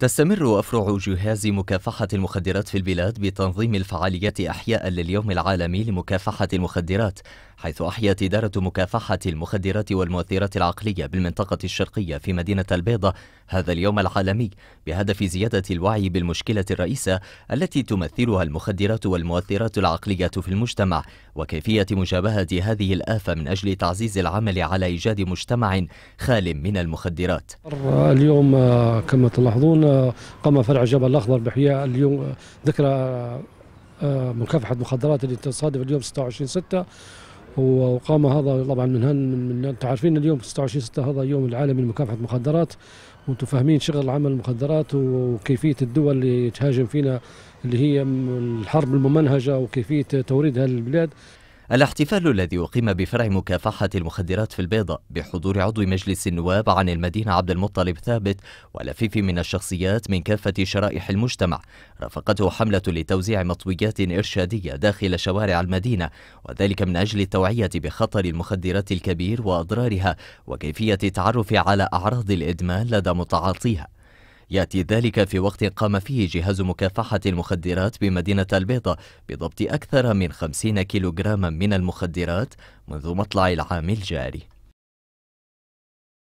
تستمر أفرع جهاز مكافحة المخدرات في البلاد بتنظيم الفعاليات أحياء لليوم العالمي لمكافحة المخدرات حيث أحيت إدارة مكافحة المخدرات والمؤثرات العقلية بالمنطقة الشرقية في مدينة البيضة هذا اليوم العالمي بهدف زيادة الوعي بالمشكلة الرئيسة التي تمثلها المخدرات والمؤثرات العقلية في المجتمع وكيفية مجابهة هذه الآفة من أجل تعزيز العمل على إيجاد مجتمع خال من المخدرات اليوم كما تلاحظون قام فرع جبل الأخضر بإحياء اليوم ذكرى آه، مكافحة مخدرات اللي تصادف اليوم 26 6 وقام هذا طبعا من هن انتم عارفين اليوم 26 6 هذا يوم العالمي لمكافحه المخدرات وانتم فاهمين شغل عمل المخدرات وكيفيه الدول اللي تهاجم فينا اللي هي الحرب الممنهجه وكيفيه توريدها للبلاد الاحتفال الذي أقيم بفرع مكافحة المخدرات في البيضاء بحضور عضو مجلس النواب عن المدينة عبد المطلب ثابت ولفيف من الشخصيات من كافة شرائح المجتمع رافقته حملة لتوزيع مطويات إرشادية داخل شوارع المدينة وذلك من أجل التوعية بخطر المخدرات الكبير وأضرارها وكيفية التعرف على أعراض الإدمان لدى متعاطيها يأتي ذلك في وقت قام فيه جهاز مكافحة المخدرات بمدينة البيضة بضبط أكثر من 50 كيلوغراما من المخدرات منذ مطلع العام الجاري